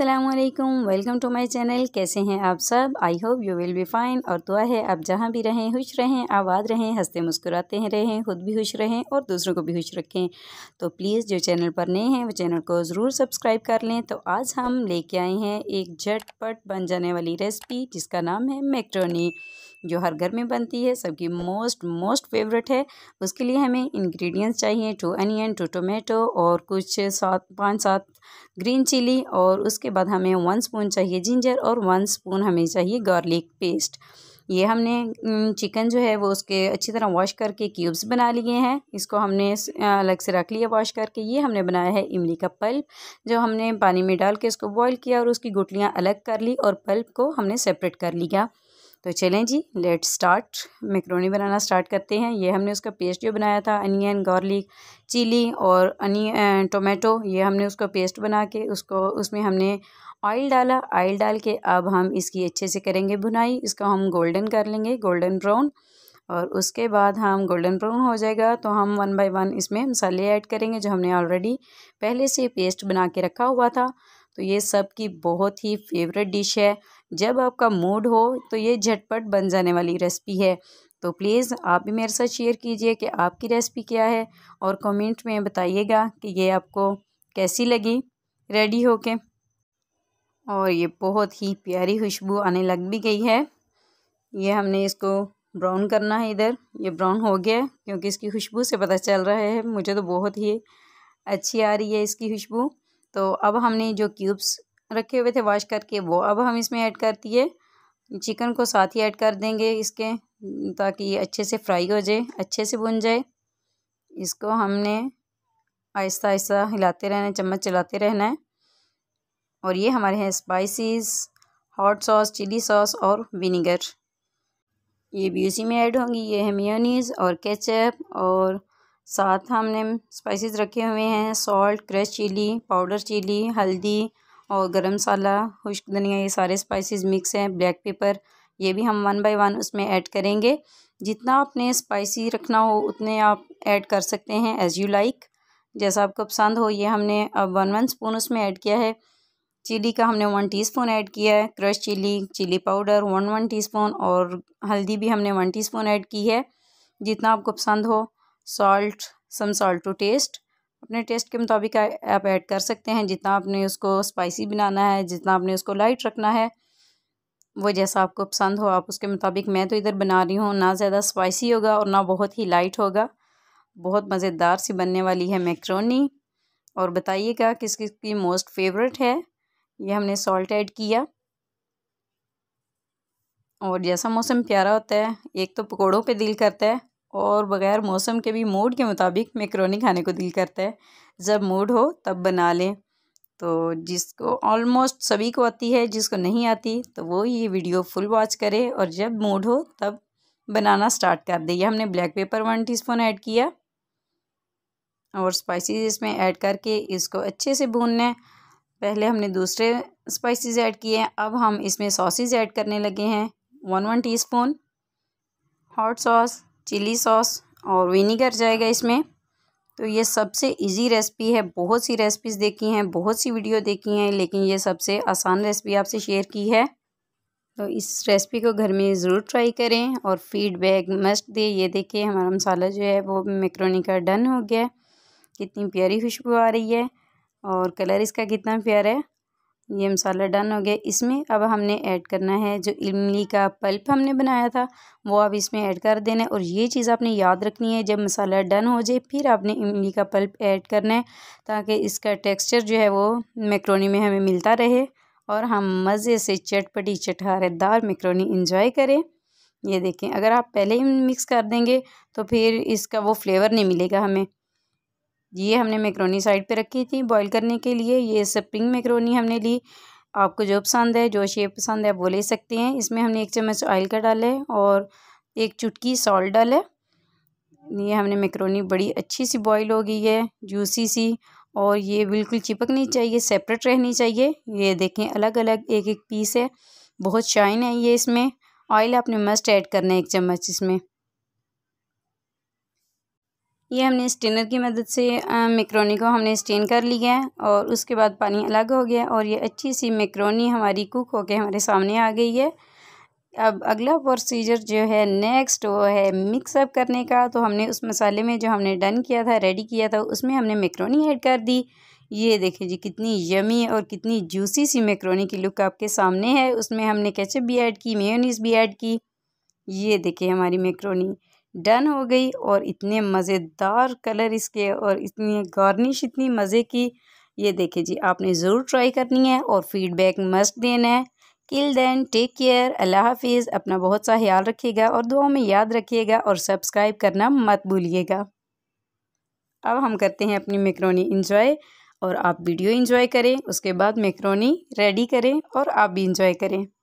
Aslam welcome to my channel कैसे हैं आप सब I hope you will be fine और दुआ है आप जहाँ भी रहें खुश रहें आबाद रहें हंसते मुस्कुराते हैं रहें खुद भी खुश रहें और दूसरों को भी खुश रखें तो प्लीज़ जो चैनल पर नए हैं वो चैनल को ज़रूर सब्सक्राइब कर लें तो आज हम लेके आए हैं एक झटपट बन जाने वाली रेसिपी जिसका नाम है मैक्रोनी जो हर घर में बनती है सबकी मोस्ट मोस्ट फेवरेट है उसके लिए हमें इंग्रेडिएंट्स चाहिए टू अनियन टू टोमेटो और कुछ सात पाँच सात ग्रीन चिली और उसके बाद हमें वन स्पून चाहिए जिंजर और वन स्पून हमें चाहिए गार्लिक पेस्ट ये हमने चिकन जो है वो उसके अच्छी तरह वॉश करके क्यूब्स बना लिए हैं इसको हमने अलग से रख लिया वॉश करके ये हमने बनाया है इमली का पल्प जो हमने पानी में डाल के इसको बॉईल किया और उसकी गुटलियाँ अलग कर ली और पल्प को हमने सेपरेट कर लिया तो चलें जी लेट स्टार्ट मैक्रोनी बनाना स्टार्ट करते हैं ये हमने उसका पेस्ट जो बनाया था अनियन गार्लिक चिली और अनियन टोमेटो ये हमने उसका पेस्ट बना के उसको उसमें हमने ऑयल डाला ऑयल डाल के अब हम इसकी अच्छे से करेंगे भुनाई इसको हम गोल्डन कर लेंगे गोल्डन ब्राउन और उसके बाद हम गोल्डन ब्राउन हो जाएगा तो हम वन बाय वन इसमें मसाले ऐड करेंगे जो हमने ऑलरेडी पहले से पेस्ट बना के रखा हुआ था तो ये सब की बहुत ही फेवरेट डिश है जब आपका मूड हो तो ये झटपट बन जाने वाली रेसिपी है तो प्लीज़ आप भी मेरे साथ शेयर कीजिए कि आपकी रेसिपी क्या है और कमेंट में बताइएगा कि ये आपको कैसी लगी रेडी होके और ये बहुत ही प्यारी खुशबू आने लग भी गई है ये हमने इसको ब्राउन करना है इधर ये ब्राउन हो गया क्योंकि इसकी खुशबू से पता चल रहा है मुझे तो बहुत ही अच्छी आ रही है इसकी खुशबू तो अब हमने जो क्यूब्स रखे हुए थे वॉश करके वो अब हम इसमें ऐड कर दिए चिकन को साथ ही ऐड कर देंगे इसके ताकि अच्छे से फ्राई हो जाए अच्छे से भुन जाए इसको हमने आहिस्ता आहिस्ता हिलाते रहना है चम्मच चलाते रहना है और ये हमारे हैं spices hot sauce chili sauce और विनीगर ये भी उसी में ऐड होंगी ये है मियोनीज़ और केचप और साथ हमने स्पाइसेस रखे हुए हैं salt crush chili powder chili हल्दी और गरम मसाला खुश्क धनिया ये सारे स्पाइसेस मिक्स हैं ब्लैक पेपर ये भी हम वन बाय वन उसमें ऐड करेंगे जितना आपने स्पाइसी रखना हो उतने आप ऐड कर सकते हैं एज़ यू लाइक जैसा आपको पसंद हो ये हमने अब वन वन स्पून उसमें ऐड किया है चिली का हमने वन टी स्पून ऐड किया है crush chili chili powder one one spoon और हल्दी भी हमने वन टी स्पून ऐड की है जितना आपको पसंद हो salt some salt to taste अपने टेस्ट के मुताबिक आप ऐड कर सकते हैं जितना आपने उसको स्पाइसी बनाना है जितना आपने उसको लाइट रखना है वो जैसा आपको पसंद हो आप उसके मुताबिक मैं तो इधर बना रही हूँ ना ज़्यादा स्पाइसी होगा और ना बहुत ही लाइट होगा बहुत मज़ेदार सी बनने वाली है मैक्रोनी और बताइएगा किस किस की मोस्ट फेवरेट है ये हमने सॉल्ट ऐड किया और जैसा मौसम प्यारा होता है एक तो पकौड़ों पे दिल करता है और बग़ैर मौसम के भी मूड के मुताबिक मेकरोनी खाने को दिल करता है जब मूड हो तब बना लें तो जिसको ऑलमोस्ट सभी को आती है जिसको नहीं आती तो वो ये वीडियो फुल वॉच करे और जब मूड हो तब बनाना स्टार्ट कर दे ये हमने black pepper one teaspoon add किया और स्पाइसेस इसमें ऐड करके इसको अच्छे से भूनना है पहले हमने दूसरे स्पाइसेस ऐड किए हैं अब हम इसमें सॉसेज ऐड करने लगे हैं one one tea hot sauce chili sauce और विनीगर जाएगा इसमें तो ये सबसे इजी रेसिपी है बहुत सी रेसिपीज़ देखी हैं बहुत सी वीडियो देखी हैं लेकिन ये सबसे आसान रेसिपी आपसे शेयर की है तो इस रेसिपी को घर में ज़रूर ट्राई करें और फीडबैक मस्ट दे ये देखिए हमारा मसाला जो है वो मेकरोनी का डन हो गया कितनी प्यारी खुशबू आ रही है और कलर इसका कितना प्यारा है ये मसाला डन हो गया इसमें अब हमने ऐड करना है जो इमली का पल्प हमने बनाया था वो अब इसमें ऐड कर देना है और ये चीज़ आपने याद रखनी है जब मसाला डन हो जाए फिर आपने इमली का पल्प ऐड करना है ताकि इसका टेक्सचर जो है वो मैक्रोनी में हमें मिलता रहे और हम मज़े से चटपटी चटहारेदार मैक्रोनी इंजॉय करें ये देखें अगर आप पहले ही मिक्स कर देंगे तो फिर इसका वो फ्लेवर नहीं मिलेगा हमें ये हमने मैक्रोनी साइड पे रखी थी बॉईल करने के लिए ये स्प्रिंग मैक्रोनी हमने ली आपको जो पसंद है जो शेप पसंद है आप वो ले सकते हैं इसमें हमने एक चम्मच ऑयल का डाला है और एक चुटकी सॉल्ट डाला है ये हमने मैक्रोनी बड़ी अच्छी सी बॉईल हो गई है जूसी सी और ये बिल्कुल चिपकनी चाहिए सेपरेट रहनी चाहिए ये देखें अलग अलग एक एक पीस है बहुत शाइन है ये इसमें ऑयल आपने मस्ट ऐड करना है एक चम्मच इसमें ये हमने स्टेनर की मदद से मेकरोनी को हमने स्टेन कर लिया है और उसके बाद पानी अलग हो गया और ये अच्छी सी मेकरोनी हमारी कुक होके हमारे सामने आ गई है अब अगला प्रोसीजर जो है नेक्स्ट वो है मिक्सअप करने का तो हमने उस मसाले में जो हमने डन किया था रेडी किया था उसमें हमने मेकरोनी ऐड कर दी ये देखिए जी कितनी यमी और कितनी जूसी सी मेकरोनी की लुक आपके सामने है उसमें हमने केचप भी ऐड की मेयोनीज़ भी ऐड की ये देखिए हमारी मेकरोनी डन हो गई और इतने मज़ेदार कलर इसके और इतनी गार्निश इतनी मज़े की ये देखिए जी आपने ज़रूर ट्राई करनी है और फीडबैक मस्ट देना है किल देन टेक केयर अल्लाह हाफिज़ अपना बहुत सा ख्याल रखिएगा और दुआओं में याद रखिएगा और सब्सक्राइब करना मत भूलिएगा अब हम करते हैं अपनी मेकरोनी इंजॉय और आप वीडियो इंजॉय करें उसके बाद मेकरोनी रेडी करें और आप भी इंजॉय करें